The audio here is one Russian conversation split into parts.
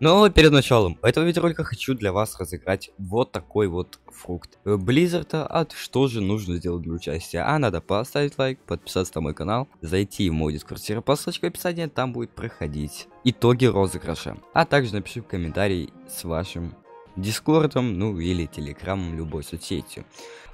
Но перед началом этого видеоролика хочу для вас разыграть вот такой вот фрукт Близзарда. А что же нужно сделать для участия? А надо поставить лайк, подписаться на мой канал, зайти в мой дискорд сервер по ссылочке в описании, там будет проходить итоги розыгрыша. А также напиши в комментарии с вашим дискордом, ну или телеграмом, любой соцсетью.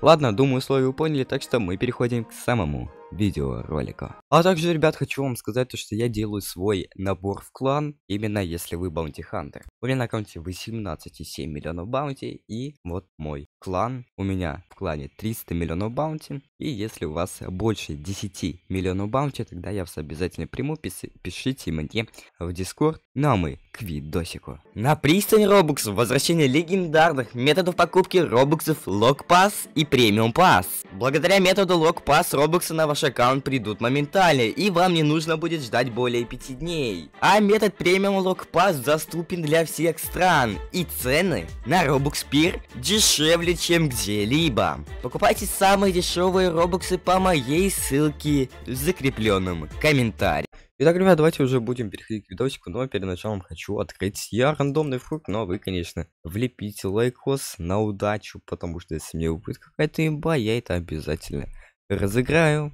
Ладно, думаю, условия вы поняли, так что мы переходим к самому видеоролика. А также, ребят, хочу вам сказать, то, что я делаю свой набор в клан, именно если вы баунти хантер. У меня на аккаунте 18,7 миллионов баунти, и вот мой клан. У меня в клане 300 миллионов баунти, и если у вас больше 10 миллионов баунти, тогда я вас обязательно приму, пиши, пишите мне в дискорд. Ну а мы к видосику. На пристань робоксов возвращение легендарных методов покупки робоксов лок пас и премиум пас. Благодаря методу лок пас робоксы на ваш ваш аккаунт придут моментально, и вам не нужно будет ждать более 5 дней. А метод премиум лог Pass доступен для всех стран, и цены на Robux пир дешевле, чем где-либо. Покупайте самые дешевые робоксы по моей ссылке в закрепленном комментарии. Итак, ребят, давайте уже будем переходить к видосику, но перед началом хочу открыть я рандомный фрукт, но вы, конечно, влепите лайкос на удачу, потому что если мне выпадет какая-то имба, я это обязательно разыграю.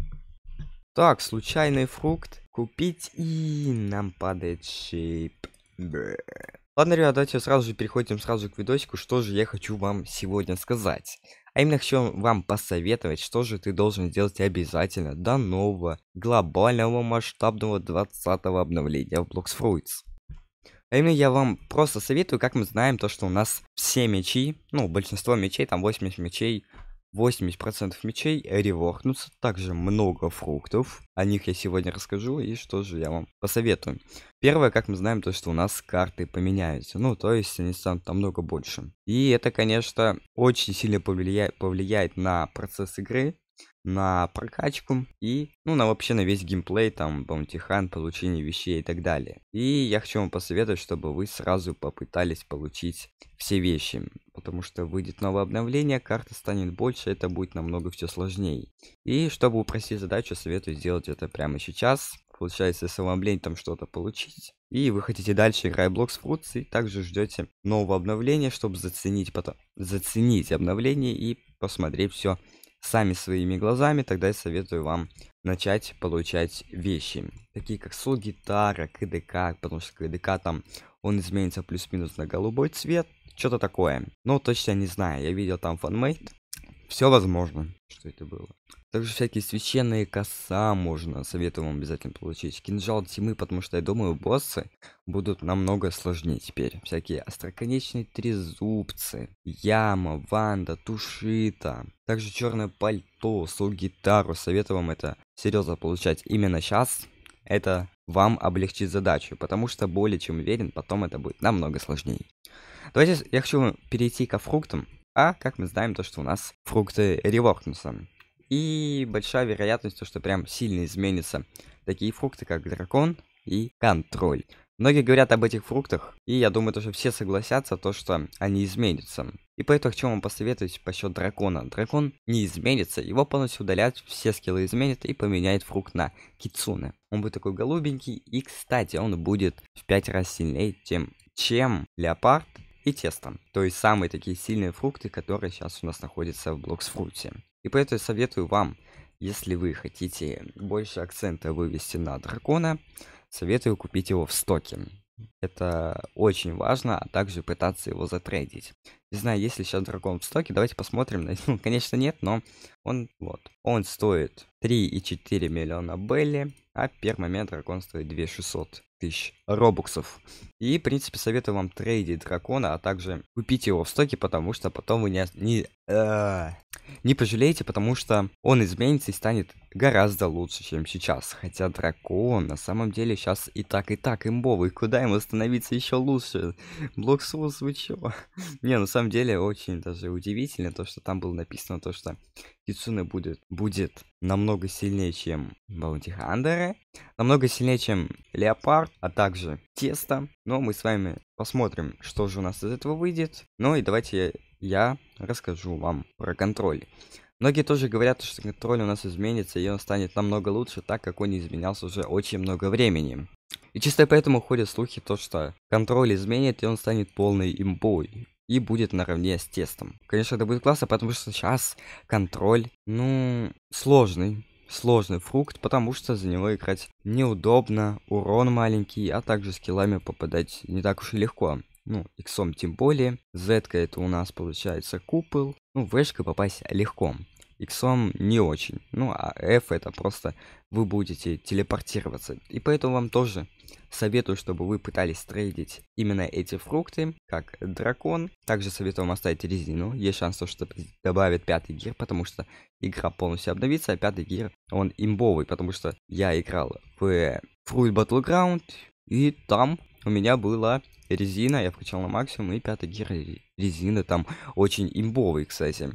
Так, случайный фрукт. Купить и нам падает шейп. Ладно, ребят, давайте сразу же переходим сразу к видосику, что же я хочу вам сегодня сказать. А именно хочу вам посоветовать, что же ты должен сделать обязательно до нового глобального масштабного 20 обновления в Bloxfruits. А именно я вам просто советую, как мы знаем, то что у нас все мечи, ну большинство мечей, там 80 мечей, 80% мечей реворкнутся, также много фруктов, о них я сегодня расскажу и что же я вам посоветую. Первое, как мы знаем, то что у нас карты поменяются, ну то есть они станут намного больше. И это, конечно, очень сильно повлия... повлияет на процесс игры, на прокачку и, ну, на вообще на весь геймплей, там, баунтихан, получение вещей и так далее. И я хочу вам посоветовать, чтобы вы сразу попытались получить все вещи, потому что выйдет новое обновление, карта станет больше, это будет намного все сложнее. И чтобы упростить задачу, советую сделать это прямо сейчас. Получается, если вам лень там что-то получить, и вы хотите дальше играть Blocks Fruits, и также ждете нового обновления, чтобы заценить, потом, заценить обновление и посмотреть все сами своими глазами, тогда я советую вам начать получать вещи, такие как сол гитара, КДК, потому что КДК там он изменится плюс-минус на голубой цвет, что-то такое. Но ну, точно не знаю, я видел там фанмейт, все возможно, что это было. Также всякие священные коса можно, советую вам обязательно получить. Кинжал тьмы, потому что я думаю, боссы будут намного сложнее теперь. Всякие остроконечные трезубцы, яма, ванда, тушита. Также черное пальто, сол-гитару, советую вам это серьезно получать именно сейчас. Это вам облегчит задачу, потому что более чем уверен, потом это будет намного сложнее. Давайте я хочу перейти ко фруктам. А, как мы знаем, то, что у нас фрукты реворкнутся. И большая вероятность, то, что прям сильно изменятся такие фрукты, как дракон и контроль. Многие говорят об этих фруктах, и я думаю, то, что все согласятся, то, что они изменятся. И поэтому хочу вам посоветовать по счет дракона. Дракон не изменится, его полностью удалят, все скиллы изменят и поменяет фрукт на кицуны. Он будет такой голубенький, и, кстати, он будет в 5 раз сильнее, тем, чем леопард, и тестом. То есть самые такие сильные фрукты, которые сейчас у нас находятся в блоксфруте. И поэтому я советую вам, если вы хотите больше акцента вывести на дракона, советую купить его в стоке. Это очень важно, а также пытаться его затрейдить. Не знаю, есть ли сейчас дракон в стоке, давайте посмотрим. Ну, конечно, нет, но он вот. Он стоит 3,4 миллиона Белли, а первый момент дракон стоит 2600 тысяч робуксов. И, в принципе, советую вам трейдить дракона, а также купить его в стоке, потому что потом вы не, не, э, не пожалеете, потому что он изменится и станет гораздо лучше, чем сейчас. Хотя дракон на самом деле сейчас и так, и так имбовый. Куда ему становиться еще лучше. Блок Souls, вы чего? Не, на самом деле, очень даже удивительно то, что там было написано, то, что Кицуна будет, будет намного сильнее, чем Баунти Хандера, намного сильнее, чем Леопард, а также Тесто. Но мы с вами посмотрим, что же у нас из этого выйдет. Ну и давайте я, я расскажу вам про контроль. Многие тоже говорят, что контроль у нас изменится, и он станет намного лучше, так как он не изменялся уже очень много времени. И чисто поэтому ходят слухи то, что контроль изменит, и он станет полной имбой. И будет наравне с тестом. Конечно, это будет классно, потому что сейчас контроль, ну, сложный. Сложный фрукт, потому что за него играть неудобно, урон маленький, а также с скиллами попадать не так уж и легко. Ну, иксом тем более. Зетка это у нас получается купол. Ну, в попасть легко иксом не очень. Ну, а F это просто вы будете телепортироваться. И поэтому вам тоже советую, чтобы вы пытались трейдить именно эти фрукты, как дракон. Также советую вам оставить резину. Есть шанс, что добавят пятый гир, потому что игра полностью обновится, а пятый гир, он имбовый, потому что я играл в Fruit Battleground, и там у меня была резина, я включал на максимум, и пятый гир резина там очень имбовый, кстати.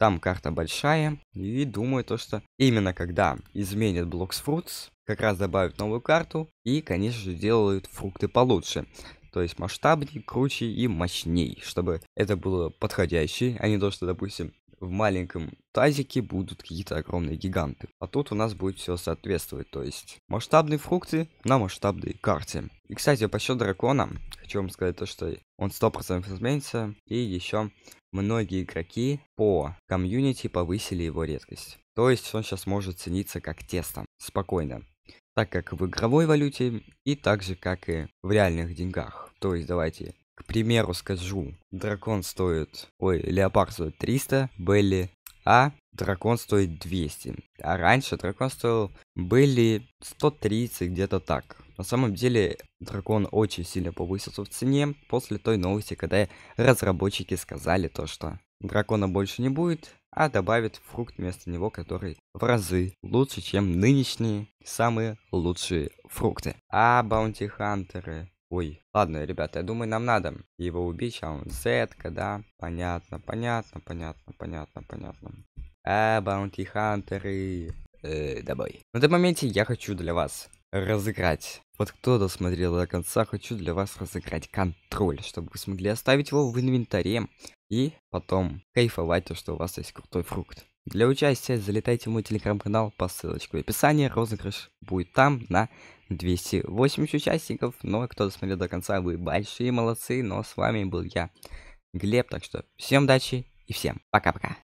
Там карта большая, и думаю то, что именно когда изменят Blocks Fruits, как раз добавят новую карту, и, конечно же, делают фрукты получше. То есть масштабнее, круче и мощней, чтобы это было подходящее. а не то, что, допустим, в маленьком тазике будут какие-то огромные гиганты. А тут у нас будет все соответствовать, то есть масштабные фрукты на масштабной карте. И, кстати, по счету дракона, хочу вам сказать то, что он 100% изменится, и еще многие игроки по комьюнити повысили его редкость. То есть он сейчас может цениться как тесто, спокойно. Так как в игровой валюте и так же, как и в реальных деньгах. То есть давайте к примеру скажу, дракон стоит... Ой, леопард стоит 300, Белли... А дракон стоит 200. А раньше дракон стоил... Были 130, где-то так. На самом деле, дракон очень сильно повысился в цене после той новости, когда разработчики сказали то, что дракона больше не будет, а добавит фрукт вместо него, который в разы лучше, чем нынешние самые лучшие фрукты. А баунти хантеры Ой, ладно, ребята, я думаю, нам надо его убить, а он Z, да? Понятно, понятно, понятно, понятно, понятно. Э, баунти хантеры. Э, давай. На этом моменте я хочу для вас разыграть. Вот кто досмотрел до конца, хочу для вас разыграть контроль, чтобы вы смогли оставить его в инвентаре и потом кайфовать то, что у вас есть крутой фрукт. Для участия залетайте в мой телеграм-канал по ссылочке в описании. Розыгрыш будет там на 208 участников. Но ну а кто досмотрел до конца, вы большие молодцы. Но ну а с вами был я, Глеб. Так что всем удачи и всем пока-пока.